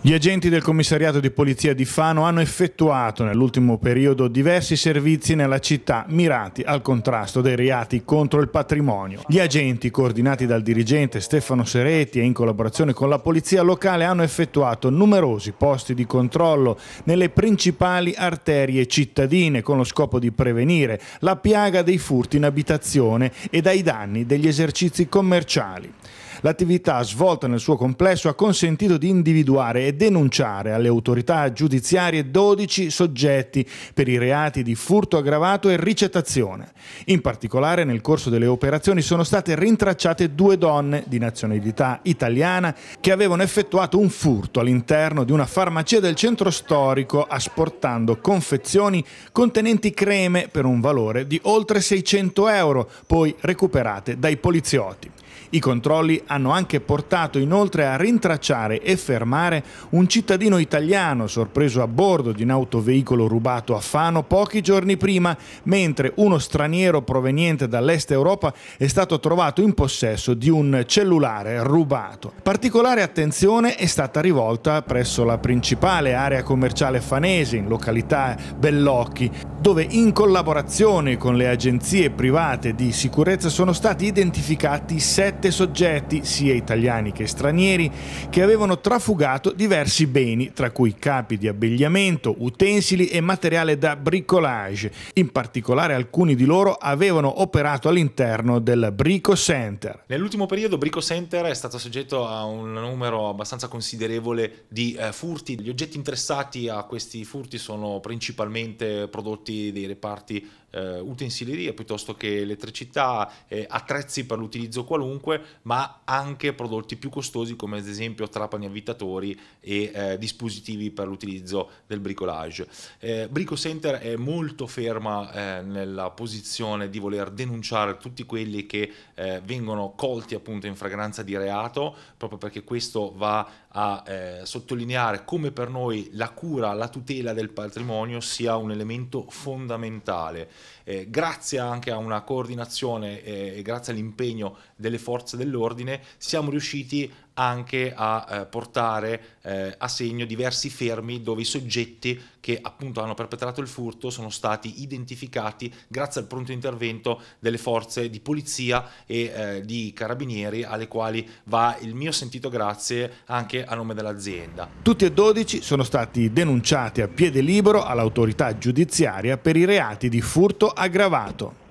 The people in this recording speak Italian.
Gli agenti del commissariato di polizia di Fano hanno effettuato nell'ultimo periodo diversi servizi nella città mirati al contrasto dei reati contro il patrimonio. Gli agenti, coordinati dal dirigente Stefano Sereti e in collaborazione con la polizia locale, hanno effettuato numerosi posti di controllo nelle principali arterie cittadine con lo scopo di prevenire la piaga dei furti in abitazione e dai danni degli esercizi commerciali. L'attività svolta nel suo complesso ha consentito di individuare e denunciare alle autorità giudiziarie 12 soggetti per i reati di furto aggravato e ricettazione. In particolare nel corso delle operazioni sono state rintracciate due donne di nazionalità italiana che avevano effettuato un furto all'interno di una farmacia del centro storico asportando confezioni contenenti creme per un valore di oltre 600 euro, poi recuperate dai poliziotti. I controlli hanno anche portato inoltre a rintracciare e fermare un cittadino italiano sorpreso a bordo di un autoveicolo rubato a Fano pochi giorni prima, mentre uno straniero proveniente dall'est Europa è stato trovato in possesso di un cellulare rubato. Particolare attenzione è stata rivolta presso la principale area commerciale fanese in località Bellocchi, dove in collaborazione con le agenzie private di sicurezza sono stati identificati sette soggetti, sia italiani che stranieri, che avevano trafugato diversi beni, tra cui capi di abbigliamento, utensili e materiale da bricolage. In particolare alcuni di loro avevano operato all'interno del Brico Center. Nell'ultimo periodo Brico Center è stato soggetto a un numero abbastanza considerevole di eh, furti. Gli oggetti interessati a questi furti sono principalmente prodotti dei reparti eh, utensileria piuttosto che elettricità, eh, attrezzi per l'utilizzo qualunque, ma anche prodotti più costosi come ad esempio trapani avvitatori e eh, dispositivi per l'utilizzo del bricolage. Eh, Brico Center è molto ferma eh, nella posizione di voler denunciare tutti quelli che eh, vengono colti appunto in fragranza di reato, proprio perché questo va a sottolineare come per noi la cura, la tutela del patrimonio sia un elemento fondamentale eh, grazie anche a una coordinazione eh, e grazie all'impegno delle forze dell'ordine siamo riusciti anche a eh, portare eh, a segno diversi fermi dove i soggetti che appunto hanno perpetrato il furto sono stati identificati grazie al pronto intervento delle forze di polizia e eh, di carabinieri alle quali va il mio sentito grazie anche a nome dell'azienda. Tutti e 12 sono stati denunciati a piede libero all'autorità giudiziaria per i reati di furto aggravato.